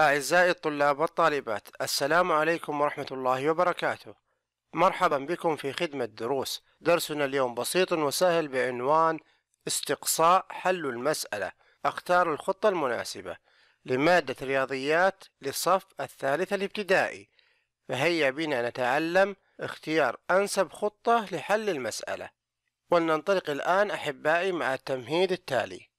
أعزائي الطلاب والطالبات السلام عليكم ورحمة الله وبركاته مرحبا بكم في خدمة دروس درسنا اليوم بسيط وسهل بعنوان استقصاء حل المسألة أختار الخطة المناسبة لمادة رياضيات للصف الثالث الابتدائي فهيا بنا نتعلم اختيار أنسب خطة لحل المسألة ولننطلق الآن أحبائي مع التمهيد التالي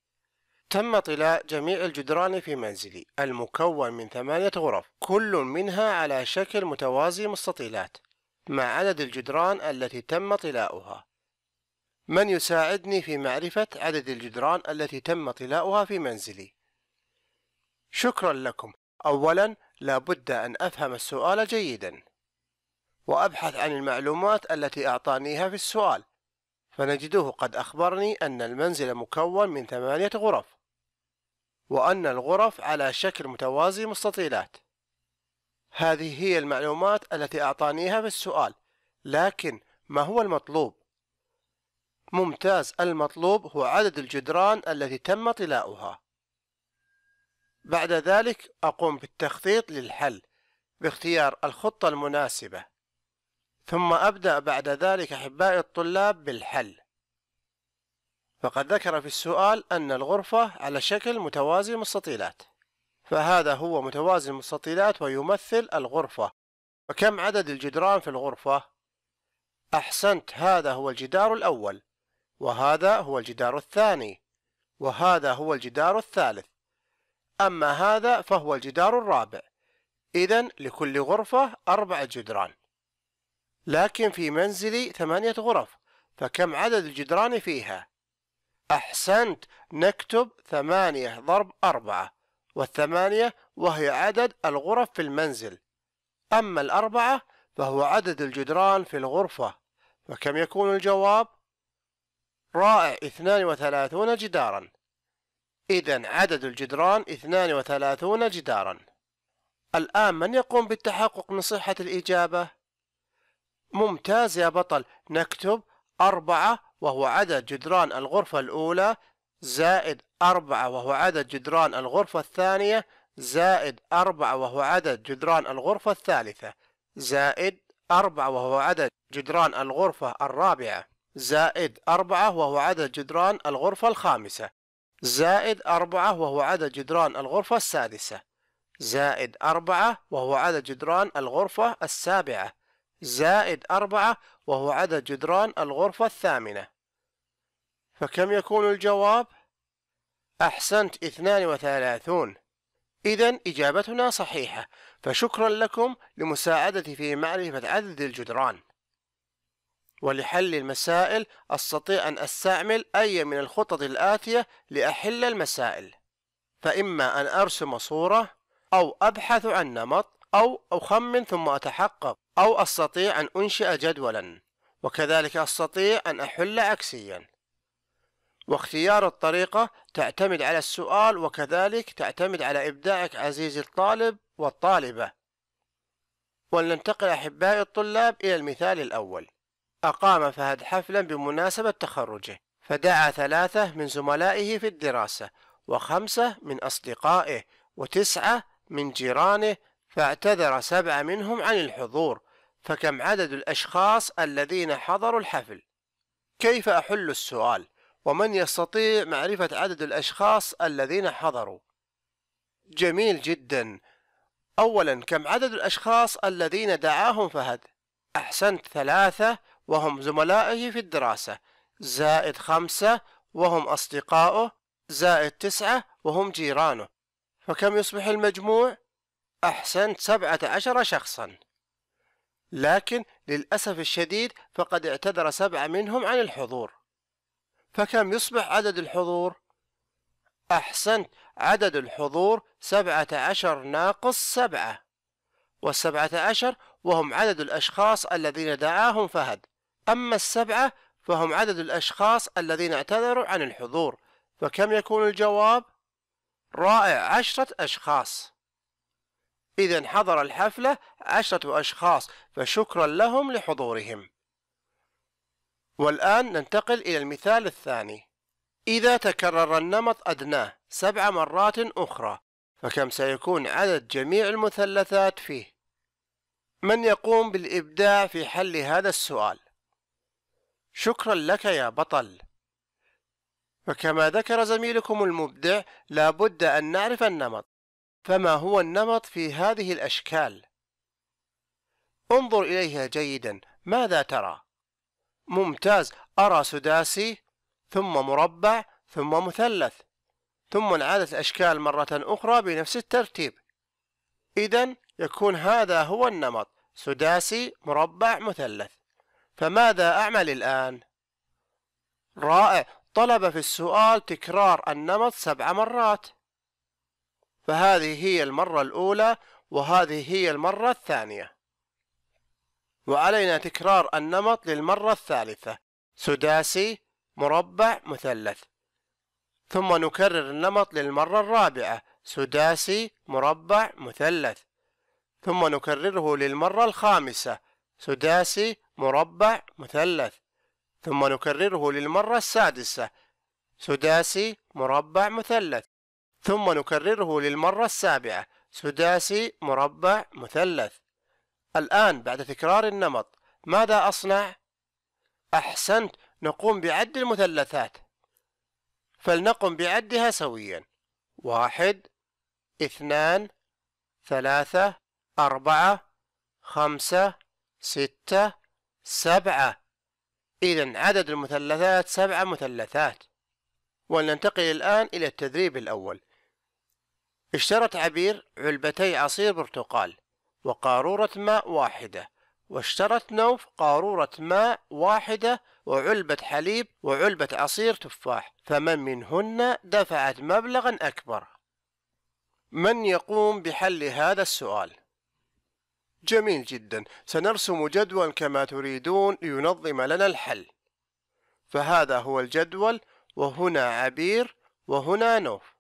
تم طلاء جميع الجدران في منزلي المكون من ثمانية غرف كل منها على شكل متوازي مستطيلات مع عدد الجدران التي تم طلاؤها من يساعدني في معرفة عدد الجدران التي تم طلاؤها في منزلي شكرا لكم أولا لابد أن أفهم السؤال جيدا وأبحث عن المعلومات التي أعطانيها في السؤال فنجده قد أخبرني أن المنزل مكون من ثمانية غرف وأن الغرف على شكل متوازي مستطيلات هذه هي المعلومات التي أعطانيها في السؤال لكن ما هو المطلوب؟ ممتاز المطلوب هو عدد الجدران التي تم طلاؤها بعد ذلك أقوم بالتخطيط للحل باختيار الخطة المناسبة ثم أبدأ بعد ذلك أحبائي الطلاب بالحل فقد ذكر في السؤال أن الغرفة على شكل متوازي مستطيلات فهذا هو متوازي المستطيلات ويمثل الغرفة وكم عدد الجدران في الغرفة؟ أحسنت هذا هو الجدار الأول وهذا هو الجدار الثاني وهذا هو الجدار الثالث أما هذا فهو الجدار الرابع إذا لكل غرفة أربعة جدران لكن في منزلي ثمانية غرف فكم عدد الجدران فيها؟ أحسنت نكتب ثمانية ضرب أربعة والثمانية وهي عدد الغرف في المنزل أما الأربعة فهو عدد الجدران في الغرفة فكم يكون الجواب؟ رائع 32 جدارا إذا عدد الجدران 32 جدارا الآن من يقوم بالتحقق من صحة الإجابة؟ ممتاز يا بطل نكتب أربعة وهو عدد جدران الغرفة الأولى زائد أربعة وهو عدد جدران الغرفة الثانية زائد أربعة وهو عدد جدران الغرفة الثالثة زائد أربعة وهو عدد جدران الغرفة الرابعة زائد أربعة وهو عدد جدران الغرفة الخامسة زائد أربعة وهو عدد جدران الغرفة السادسة زائد أربعة وهو عدد جدران الغرفة السابعة زائد أربعة وهو عدد جدران الغرفة الثامنة فكم يكون الجواب؟ أحسنت اثنان وثلاثون إذا إجابتنا صحيحة فشكرا لكم لمساعدتي في معرفة عدد الجدران ولحل المسائل أستطيع أن أستعمل أي من الخطط الآتية لأحل المسائل فإما أن أرسم صورة أو أبحث عن نمط أو أخمن ثم أتحقق أو أستطيع أن أنشئ جدولا وكذلك أستطيع أن أحل عكسيا واختيار الطريقة تعتمد على السؤال وكذلك تعتمد على إبداعك عزيزي الطالب والطالبة ولننتقل أحبائي الطلاب إلى المثال الأول أقام فهد حفلا بمناسبة تخرجه فدعا ثلاثة من زملائه في الدراسة وخمسة من أصدقائه وتسعة من جيرانه فاعتذر سبعة منهم عن الحضور فكم عدد الأشخاص الذين حضروا الحفل؟ كيف أحل السؤال؟ ومن يستطيع معرفة عدد الأشخاص الذين حضروا؟ جميل جدا أولا كم عدد الأشخاص الذين دعاهم فهد؟ أحسنت ثلاثة وهم زملائه في الدراسة زائد خمسة وهم أصدقائه زائد تسعة وهم جيرانه فكم يصبح المجموع؟ أحسنت سبعة عشر شخصا لكن للأسف الشديد فقد اعتذر سبعة منهم عن الحضور فكم يصبح عدد الحضور؟ أحسنت عدد الحضور سبعة عشر ناقص سبعة والسبعة عشر وهم عدد الأشخاص الذين دعاهم فهد أما السبعة فهم عدد الأشخاص الذين اعتذروا عن الحضور فكم يكون الجواب؟ رائع عشرة أشخاص إذا حضر الحفلة عشرة أشخاص فشكرا لهم لحضورهم والآن ننتقل إلى المثال الثاني إذا تكرر النمط أدناه سبع مرات أخرى فكم سيكون عدد جميع المثلثات فيه؟ من يقوم بالإبداع في حل هذا السؤال؟ شكرا لك يا بطل فكما ذكر زميلكم المبدع لابد أن نعرف النمط فما هو النمط في هذه الأشكال؟ انظر إليها جيدا ماذا ترى؟ ممتاز أرى سداسي ثم مربع ثم مثلث ثم انعادت الأشكال مرة أخرى بنفس الترتيب إذا يكون هذا هو النمط سداسي مربع مثلث فماذا أعمل الآن؟ رائع طلب في السؤال تكرار النمط سبع مرات فهذه هي المرة الأولى وهذه هي المرة الثانية وعلينا تكرار النمط للمرة الثالثة سداسي مربع مثلث ثم نكرر النمط للمرة الرابعة سداسي مربع مثلث ثم نكرره للمرة الخامسة سداسي مربع مثلث ثم نكرره للمرة السادسة سداسي مربع مثلث ثم نكرره للمرة السابعة سداسي مربع مثلث الآن بعد تكرار النمط ماذا أصنع؟ أحسنت نقوم بعد المثلثات فلنقم بعدها سويا واحد اثنان ثلاثة أربعة خمسة ستة سبعة إذن عدد المثلثات سبعة مثلثات ولننتقل الآن إلى التدريب الأول اشترت عبير علبتي عصير برتقال وقارورة ماء واحدة واشترت نوف قارورة ماء واحدة وعلبة حليب وعلبة عصير تفاح فمن منهن دفعت مبلغا أكبر من يقوم بحل هذا السؤال؟ جميل جدا سنرسم جدول كما تريدون لينظم لنا الحل فهذا هو الجدول وهنا عبير وهنا نوف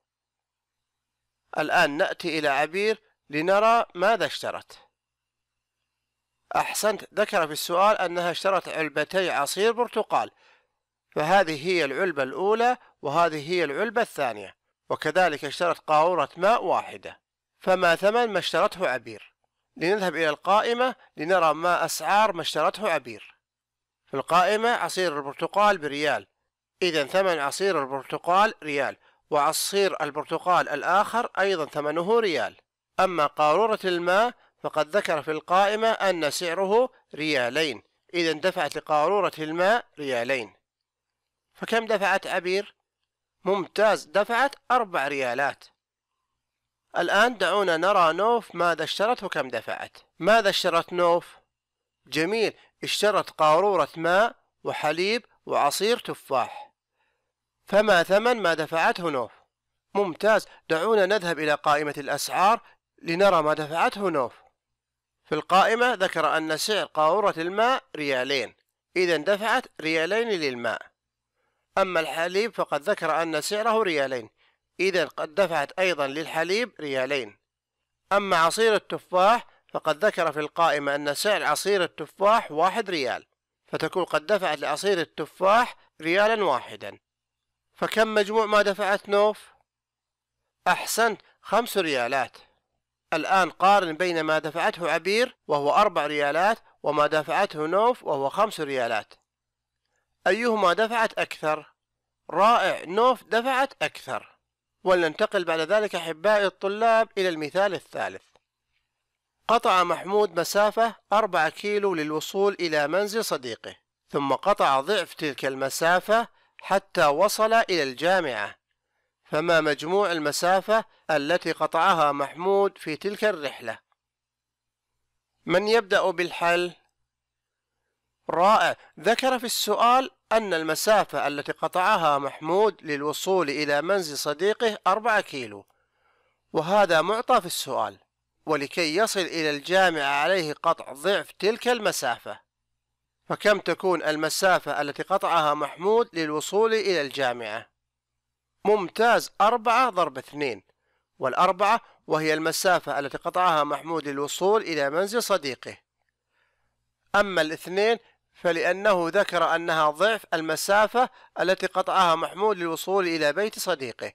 الآن نأتي إلى عبير لنرى ماذا اشترت أحسنت ذكر في السؤال أنها اشترت علبتي عصير برتقال فهذه هي العلبة الأولى وهذه هي العلبة الثانية وكذلك اشترت قارورة ماء واحدة فما ثمن ما اشترته عبير لنذهب إلى القائمة لنرى ما أسعار ما اشترته عبير في القائمة عصير البرتقال بريال إذا ثمن عصير البرتقال ريال وعصير البرتقال الآخر أيضا ثمنه ريال أما قارورة الماء فقد ذكر في القائمة أن سعره ريالين إذا دفعت لقارورة الماء ريالين فكم دفعت عبير؟ ممتاز دفعت أربع ريالات الآن دعونا نرى نوف ماذا اشترت وكم دفعت ماذا اشترت نوف؟ جميل اشترت قارورة ماء وحليب وعصير تفاح فما ثمن ما دفعته نوف ممتاز دعونا نذهب إلى قائمة الأسعار لنرى ما دفعته نوف في القائمة ذكر أن سعر قارورة الماء ريالين إذا دفعت ريالين للماء أما الحليب فقد ذكر أن سعره ريالين إذا قد دفعت أيضا للحليب ريالين أما عصير التفاح فقد ذكر في القائمة أن سعر عصير التفاح واحد ريال فتكون قد دفعت لعصير التفاح ريالا واحدا فكم مجموع ما دفعت نوف أحسنت خمس ريالات الآن قارن بين ما دفعته عبير وهو أربع ريالات وما دفعته نوف وهو خمس ريالات أيهما دفعت أكثر؟ رائع نوف دفعت أكثر ولننتقل بعد ذلك أحبائي الطلاب إلى المثال الثالث قطع محمود مسافة أربعة كيلو للوصول إلى منزل صديقه ثم قطع ضعف تلك المسافة حتى وصل إلى الجامعة فما مجموع المسافة التي قطعها محمود في تلك الرحلة من يبدأ بالحل؟ رائع ذكر في السؤال أن المسافة التي قطعها محمود للوصول إلى منزل صديقه أربعة كيلو وهذا معطى في السؤال ولكي يصل إلى الجامعة عليه قطع ضعف تلك المسافة فكم تكون المسافة التي قطعها محمود للوصول إلى الجامعة؟ ممتاز أربعة ضرب اثنين والأربعة وهي المسافة التي قطعها محمود للوصول إلى منزل صديقه أما الاثنين فلأنه ذكر أنها ضعف المسافة التي قطعها محمود للوصول إلى بيت صديقه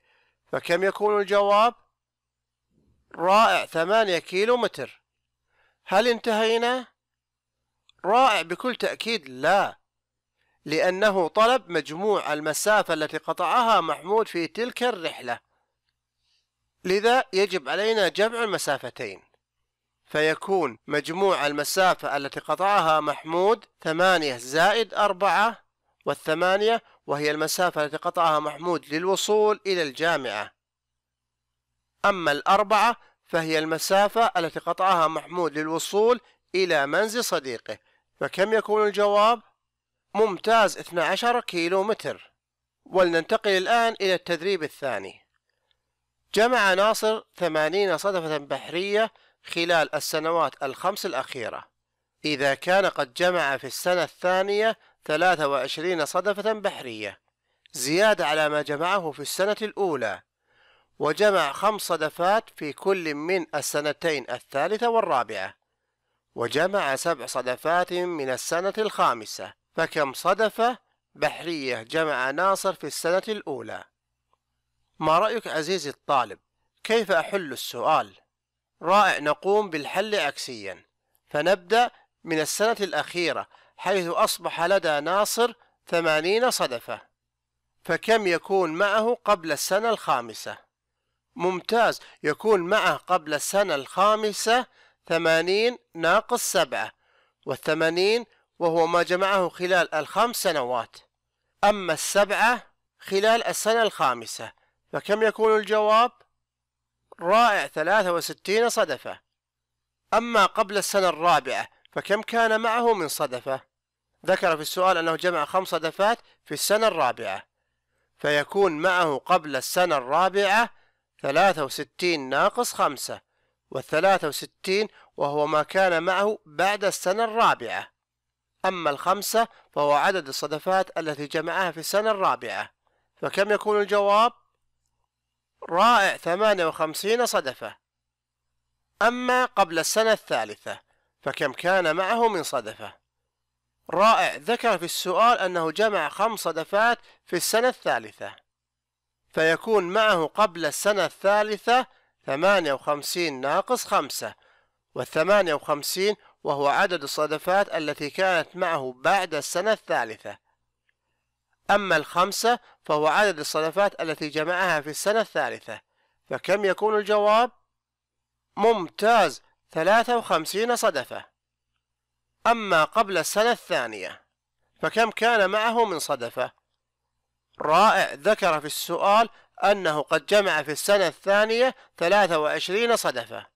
فكم يكون الجواب؟ رائع ثمانية كيلو متر هل انتهينا؟ رائع بكل تأكيد لا لأنه طلب مجموع المسافة التي قطعها محمود في تلك الرحلة لذا يجب علينا جمع المسافتين فيكون مجموع المسافة التي قطعها محمود ثمانية زائد أربعة والثمانية وهي المسافة التي قطعها محمود للوصول إلى الجامعة أما الأربعة فهي المسافة التي قطعها محمود للوصول إلى منزل صديقه فكم يكون الجواب؟ ممتاز 12 كيلو متر ولننتقل الآن إلى التدريب الثاني جمع ناصر 80 صدفة بحرية خلال السنوات الخمس الأخيرة إذا كان قد جمع في السنة الثانية 23 صدفة بحرية زيادة على ما جمعه في السنة الأولى وجمع خمس صدفات في كل من السنتين الثالثة والرابعة وجمع سبع صدفات من السنة الخامسة فكم صدفة بحرية جمع ناصر في السنة الأولى ما رأيك عزيزي الطالب كيف أحل السؤال؟ رائع نقوم بالحل عكسيا فنبدأ من السنة الأخيرة حيث أصبح لدى ناصر ثمانين صدفة فكم يكون معه قبل السنة الخامسة؟ ممتاز يكون معه قبل السنة الخامسة ثمانين ناقص سبعة والثمانين وهو ما جمعه خلال الخمس سنوات أما السبعة خلال السنة الخامسة فكم يكون الجواب؟ رائع ثلاثة وستين صدفة أما قبل السنة الرابعة فكم كان معه من صدفة؟ ذكر في السؤال أنه جمع خمس صدفات في السنة الرابعة فيكون معه قبل السنة الرابعة ثلاثة وستين ناقص خمسة والثلاثة وستين وهو ما كان معه بعد السنة الرابعة أما الخمسة فهو عدد الصدفات التي جمعها في السنة الرابعة فكم يكون الجواب؟ رائع ثمانية وخمسين صدفة أما قبل السنة الثالثة فكم كان معه من صدفة؟ رائع ذكر في السؤال أنه جمع خمس صدفات في السنة الثالثة فيكون معه قبل السنة الثالثة ثمانية وخمسين ناقص خمسة والثمانية وخمسين وهو عدد الصدفات التي كانت معه بعد السنة الثالثة أما الخمسة فهو عدد الصدفات التي جمعها في السنة الثالثة فكم يكون الجواب؟ ممتاز ثلاثة وخمسين صدفة أما قبل السنة الثانية فكم كان معه من صدفة؟ رائع ذكر في السؤال أنه قد جمع في السنة الثانية 23 صدفة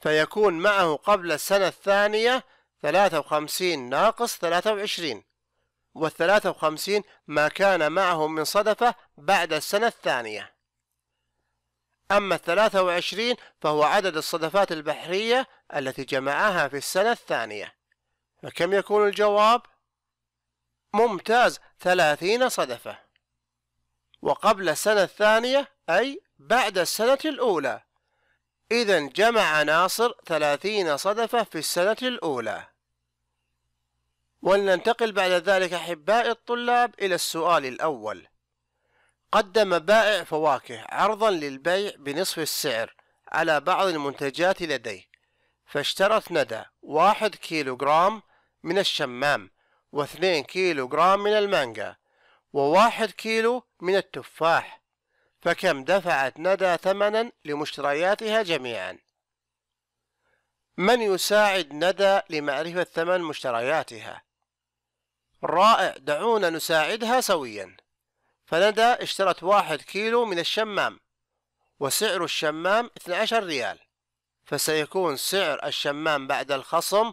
فيكون معه قبل السنة الثانية 53 ناقص 23 وال 53 ما كان معه من صدفة بعد السنة الثانية أما ال 23 فهو عدد الصدفات البحرية التي جمعها في السنة الثانية فكم يكون الجواب؟ ممتاز 30 صدفة وقبل السنة الثانية أي بعد السنة الأولى إذا جمع ناصر ثلاثين صدفة في السنة الأولى ولننتقل بعد ذلك أحبائي الطلاب إلى السؤال الأول قدم بائع فواكه عرضا للبيع بنصف السعر على بعض المنتجات لديه فاشترت ندى واحد كيلوغرام من الشمام واثنين كيلوغرام من المانجا وواحد كيلو من التفاح فكم دفعت ندى ثمنا لمشترياتها جميعا من يساعد ندى لمعرفة ثمن مشترياتها رائع دعونا نساعدها سويا فندى اشترت واحد كيلو من الشمام وسعر الشمام 12 ريال فسيكون سعر الشمام بعد الخصم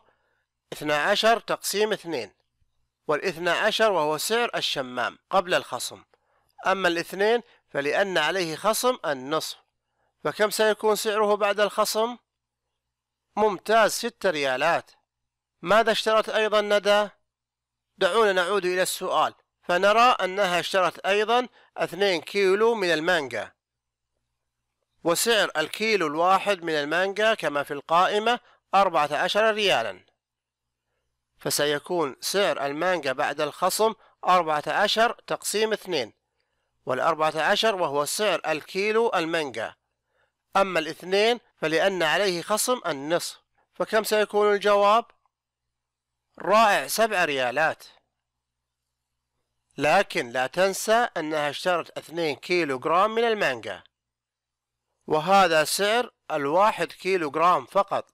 12 تقسيم 2 والاثنى عشر وهو سعر الشمام قبل الخصم أما الاثنين فلأن عليه خصم النصف فكم سيكون سعره بعد الخصم؟ ممتاز ستة ريالات ماذا اشترت أيضا ندى؟ دعونا نعود إلى السؤال فنرى أنها اشترت أيضا 2 كيلو من المانجا وسعر الكيلو الواحد من المانجا كما في القائمة 14 ريالا فسيكون سعر المانجا بعد الخصم أربعة عشر تقسيم اثنين والأربعة عشر وهو سعر الكيلو المانجا أما الاثنين فلأن عليه خصم النصف فكم سيكون الجواب؟ رائع سبع ريالات لكن لا تنسى أنها اشترت اثنين كيلو جرام من المانجا وهذا سعر الواحد كيلو جرام فقط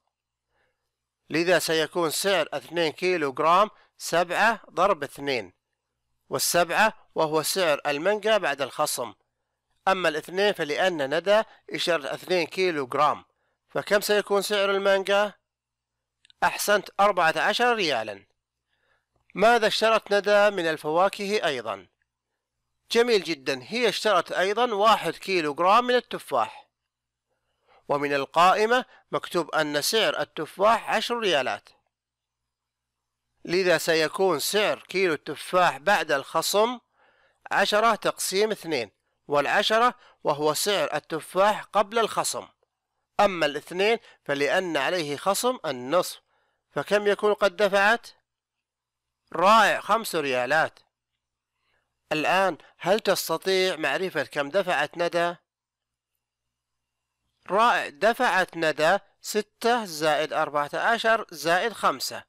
لذا سيكون سعر 2 كيلو جرام 7 ضرب 2 والسبعة وهو سعر المانجا بعد الخصم أما الاثنين فلأن ندى إشارة 2 كيلو جرام فكم سيكون سعر المانجا؟ أحسنت 14 ريالا ماذا اشترت ندى من الفواكه أيضا؟ جميل جدا هي اشترت أيضا 1 كيلو جرام من التفاح ومن القائمة مكتوب أن سعر التفاح عشر ريالات لذا سيكون سعر كيلو التفاح بعد الخصم عشرة تقسيم اثنين والعشرة وهو سعر التفاح قبل الخصم أما الاثنين فلأن عليه خصم النصف فكم يكون قد دفعت؟ رائع خمس ريالات الآن هل تستطيع معرفة كم دفعت ندى؟ رائع دفعت ندى ستة زائد أربعة عشر زائد خمسة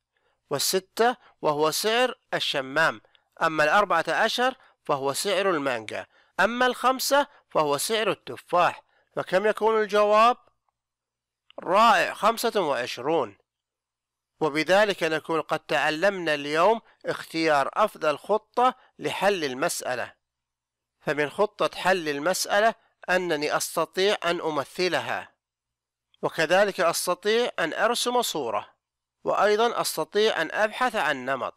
والستة وهو سعر الشمام أما الأربعة عشر فهو سعر المانجا أما الخمسة فهو سعر التفاح فكم يكون الجواب؟ رائع خمسة وعشرون وبذلك نكون قد تعلمنا اليوم اختيار أفضل خطة لحل المسألة فمن خطة حل المسألة أنني أستطيع أن أمثلها وكذلك أستطيع أن أرسم صورة وأيضا أستطيع أن أبحث عن نمط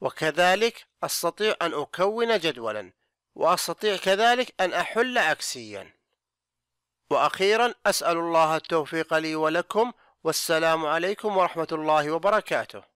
وكذلك أستطيع أن أكون جدولا وأستطيع كذلك أن أحل عكسيا وأخيرا أسأل الله التوفيق لي ولكم والسلام عليكم ورحمة الله وبركاته